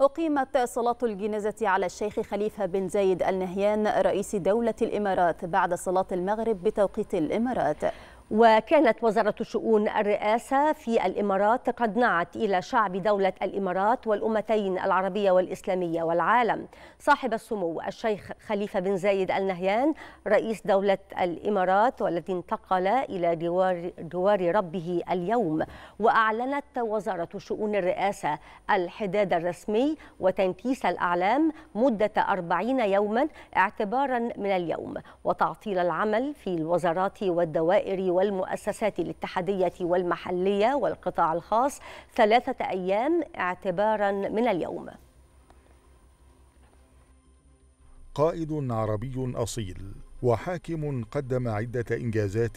أقيمت صلاة الجنازة على الشيخ خليفة بن زايد النهيان رئيس دولة الإمارات بعد صلاة المغرب بتوقيت الإمارات وكانت وزارة شؤون الرئاسة في الإمارات قد نعت إلى شعب دولة الإمارات والأمتين العربية والإسلامية والعالم صاحب السمو الشيخ خليفة بن زايد النهيان رئيس دولة الإمارات والذي انتقل إلى دوار, ربه اليوم وأعلنت وزارة شؤون الرئاسة الحداد الرسمي وتنكيس الأعلام مدة 40 يوما اعتبارا من اليوم وتعطيل العمل في الوزارات والدوائر والمؤسسات الاتحادية والمحلية والقطاع الخاص ثلاثة أيام اعتبارا من اليوم قائد عربي أصيل وحاكم قدم عدة إنجازات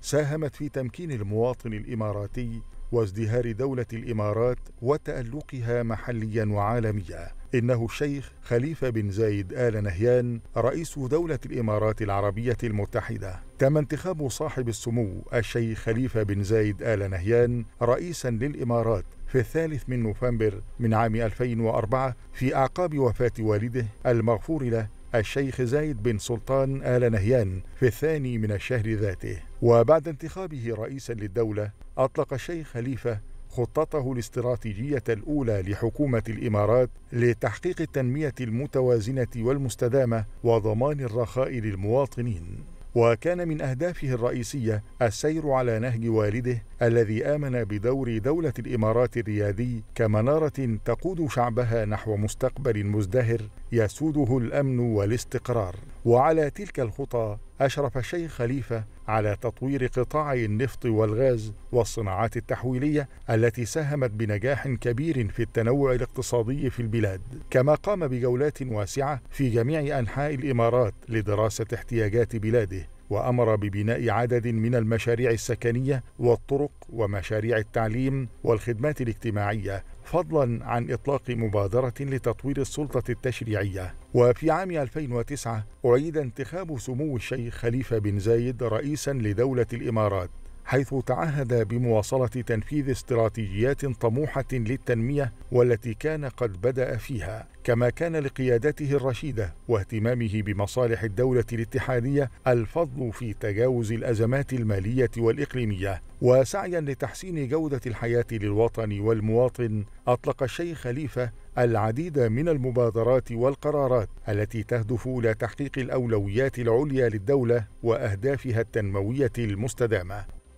ساهمت في تمكين المواطن الإماراتي وازدهار دولة الإمارات وتألقها محليا وعالميا إنه الشيخ خليفة بن زايد آل نهيان رئيس دولة الإمارات العربية المتحدة تم انتخاب صاحب السمو الشيخ خليفة بن زايد آل نهيان رئيسا للإمارات في الثالث من نوفمبر من عام 2004 في أعقاب وفاة والده المغفور له الشيخ زايد بن سلطان آل نهيان في الثاني من الشهر ذاته وبعد انتخابه رئيسا للدولة أطلق الشيخ خليفة خطته الاستراتيجية الأولى لحكومة الإمارات لتحقيق التنمية المتوازنة والمستدامة وضمان الرخاء للمواطنين. وكان من أهدافه الرئيسية السير على نهج والده الذي آمن بدور دولة الإمارات الريادي كمنارة تقود شعبها نحو مستقبل مزدهر يسوده الامن والاستقرار وعلى تلك الخطى اشرف الشيخ خليفه على تطوير قطاع النفط والغاز والصناعات التحويليه التي ساهمت بنجاح كبير في التنوع الاقتصادي في البلاد كما قام بجولات واسعه في جميع انحاء الامارات لدراسه احتياجات بلاده وامر ببناء عدد من المشاريع السكنيه والطرق ومشاريع التعليم والخدمات الاجتماعيه فضلا عن اطلاق مبادره لتطوير السلطه التشريعيه وفي عام 2009 اعيد انتخاب سمو الشيخ خليفه بن زايد رئيسا لدوله الامارات حيث تعهد بمواصلة تنفيذ استراتيجيات طموحة للتنمية والتي كان قد بدأ فيها، كما كان لقيادته الرشيدة واهتمامه بمصالح الدولة الاتحادية الفضل في تجاوز الأزمات المالية والإقليمية، وسعيا لتحسين جودة الحياة للوطن والمواطن، أطلق الشيخ خليفة العديد من المبادرات والقرارات التي تهدف الى تحقيق الاولويات العليا للدوله واهدافها التنمويه المستدامه